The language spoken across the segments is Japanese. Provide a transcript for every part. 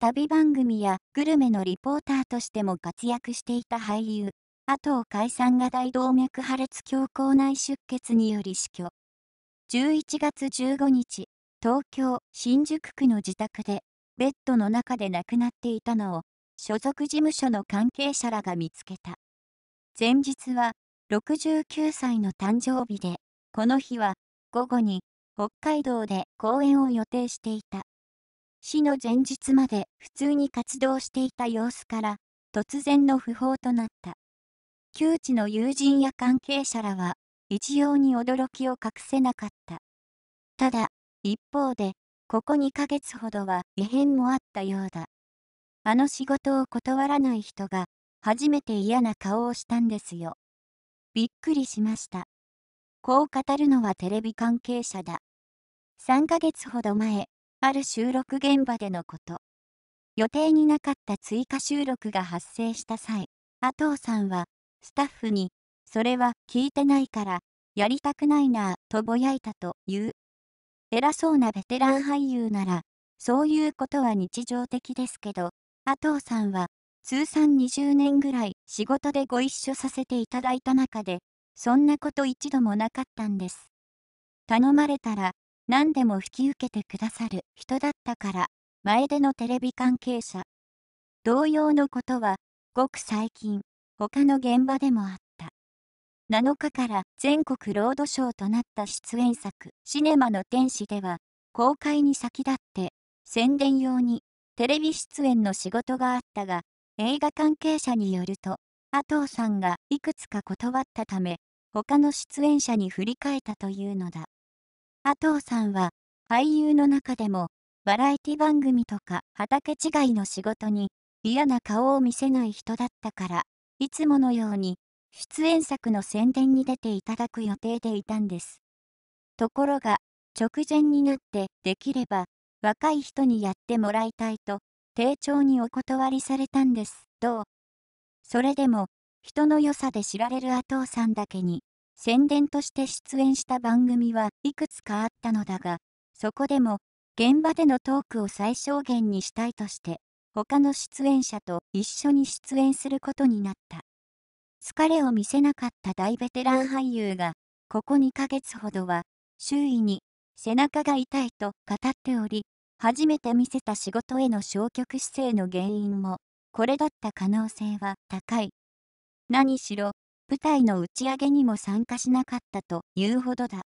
旅番組やグルメのリポーターとしても活躍していた俳優、後を解散が大動脈破裂強行内出血により死去。11月15日、東京・新宿区の自宅で、ベッドの中で亡くなっていたのを、所属事務所の関係者らが見つけた。前日は、69歳の誕生日で、この日は、午後に、北海道で公演を予定していた。死の前日まで普通に活動していた様子から、突然の訃報となった。旧知の友人や関係者らは、一様に驚きを隠せなかった。ただ、一方で、ここ2ヶ月ほどは異変もあったようだ。あの仕事を断らない人が、初めて嫌な顔をしたんですよ。びっくりしました。こう語るのはテレビ関係者だ。3ヶ月ほど前、ある収録現場でのこと。予定になかった追加収録が発生した際、阿藤さんはスタッフに、それは聞いてないから、やりたくないなぁとぼやいたという。偉そうなベテラン俳優なら、そういうことは日常的ですけど、阿藤さんは通算20年ぐらい仕事でご一緒させていただいた中で、そんなこと一度もなかったんです。頼まれたら何でも引き受けてくださる人だったから、前でのテレビ関係者。同様のことは、ごく最近、他の現場でもあった。7日から全国ロードショーとなった出演作、シネマの天使では、公開に先立って、宣伝用に、テレビ出演の仕事があったが、映画関係者によると、加藤さんがいくつか断ったため、他の出演者に振り返ったというのだ。加藤さんは俳優の中でもバラエティ番組とか畑違いの仕事に嫌な顔を見せない人だったからいつものように出演作の宣伝に出ていただく予定でいたんですところが直前になってできれば若い人にやってもらいたいと丁重にお断りされたんですどうそれでも人の良さで知られる阿藤さんだけに宣伝として出演した番組はいくつかあったのだが、そこでも現場でのトークを最小限にしたいとして、他の出演者と一緒に出演することになった。疲れを見せなかった大ベテラン俳優が、ここ2ヶ月ほどは、周囲に背中が痛いと語っており、初めて見せた仕事への消極姿勢の原因も、これだった可能性は高い。何しろ、舞台の打ち上げにも参加しなかったというほどだ。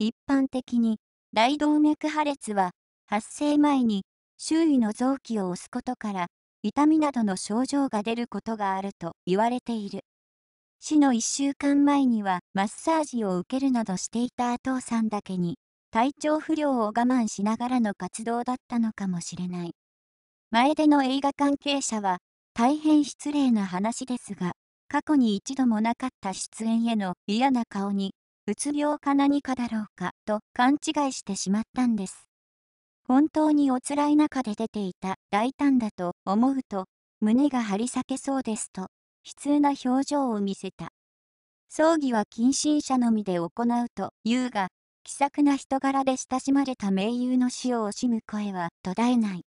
一般的に大動脈破裂は発生前に周囲の臓器を押すことから痛みなどの症状が出ることがあると言われている。死の1週間前にはマッサージを受けるなどしていた阿藤さんだけに体調不良を我慢しながらの活動だったのかもしれない。前での映画関係者は大変失礼な話ですが過去に一度もなかった出演への嫌な顔に、うつ病か何かだろうかと勘違いしてしまったんです。本当にお辛い中で出ていた大胆だと思うと、胸が張り裂けそうですと、悲痛な表情を見せた。葬儀は近親者のみで行うというが、気さくな人柄で親しまれた盟友の死を惜しむ声は途絶えない。